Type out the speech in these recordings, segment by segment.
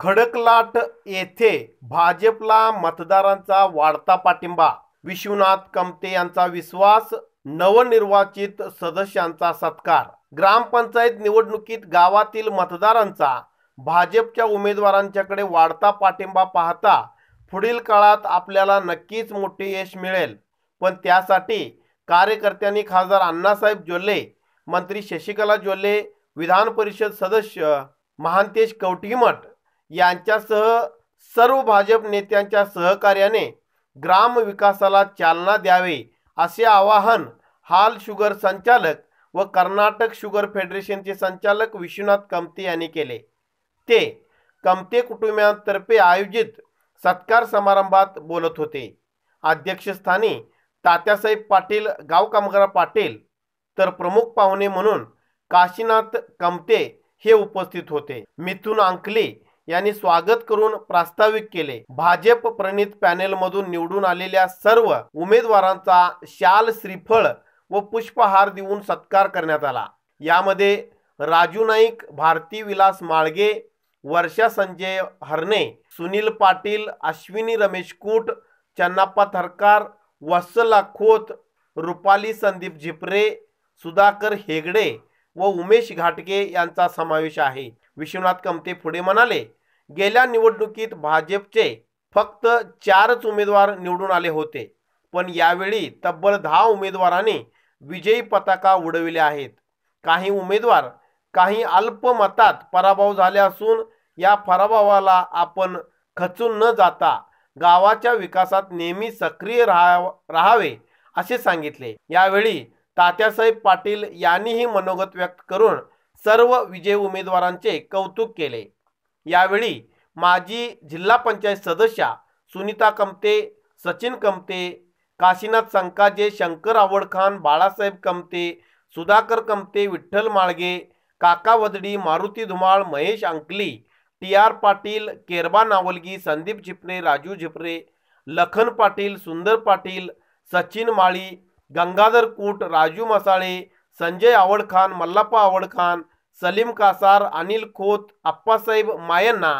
खडकलाट येथे भाजपला मतदारांचा वाढता पाठिंबा विश्वनाथ कमते यांचा विश्वास नवनिर्वाचित सदस्यांचा सत्कार ग्रामपंचायत निवडणुकीत गावातील मतदारांचा भाजपच्या उमेदवारांच्याकडे वाढता पाठिंबा पाहता पुढील काळात आपल्याला नक्कीच मोठे यश मिळेल पण त्यासाठी कार्यकर्त्यांनी खासदार अण्णासाहेब जोल्हे मंत्री शशिकला जोल्हे विधान परिषद सदस्य महांतेश कवटीमठ यांच्यासह सर्व भाजप नेत्यांच्या सहकार्याने ग्राम विकासाला चालना द्यावे असे आवाहन हाल शुगर संचालक व कर्नाटक शुगर फेडरेशनचे संचालक विश्वनाथ कमते यांनी केले ते कमते कुटुंबियांतर्फे आयोजित सत्कार समारंभात बोलत होते अध्यक्षस्थानी तात्यासाहेब पाटील गाव कामगार पाटील तर प्रमुख पाहुणे म्हणून काशीनाथ कमते हे उपस्थित होते मिथून अंकले यांनी स्वागत करून प्रास्ताविक केले भाजप प्रणित पॅनेलमधून निवडून आलेल्या सर्व उमेदवारांचा शाल श्रीफळ व पुष्पहार देऊन सत्कार करण्यात आला यामध्ये राजू नाईक भारती विलास माळगे वर्षा संजय हरणे सुनील पाटील अश्विनी रमेश कूट चन्नाप्पा थरकार वत्सला खोत रुपाली संदीप झिपरे सुधाकर हेगडे व उमेश घाटके यांचा समावेश आहे विश्वनाथ कमते पुढे म्हणाले गेल्या निवडणुकीत भाजपचे फक्त चारच उमेदवार निवडून आले होते पण यावेळी तब्बल दहा उमेदवारांनी विजयी पताका उडविल्या आहेत काही उमेदवार काही अल्पमतात पराभव झाले असून या पराभवाला आपण खचून न जाता गावाच्या विकासात नेहमी सक्रिय राहा राहावे असे सांगितले यावेळी तात्यासाहेब पाटील यांनीही मनोगत व्यक्त करून सर्व विजय उमेदवारांचे कौतुक केले यावेळी माजी जिल्हा पंचायत सदस्या सुनीता कमते सचिन कमते काशीनाथ संकाजे शंकर आवडखान बाळासाहेब कमते सुधाकर कमते विठ्ठल माळगे काका वदडी मारुती धुमाळ महेश अंकली टी आर पाटील केरबा नावलगी संदीप झिपरे राजू झिपरे लखन पाटील सुंदर पाटील सचिन माळी गंगाधर कूट राजू मसाळे संजय आवडखान मल्लप्पा आवडखान सलीम कासार अनिल खोत आप्पासाहेब मायन्ना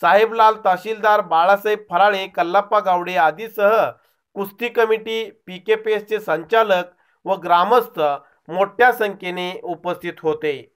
साहेबलाल तहसीलदार बाळासाहेब फराळे कल्लाप्पा गावडे आदीसह कुस्ती कमिटी पी के पी एसचे संचालक व ग्रामस्थ मोठ्या संख्येने उपस्थित होते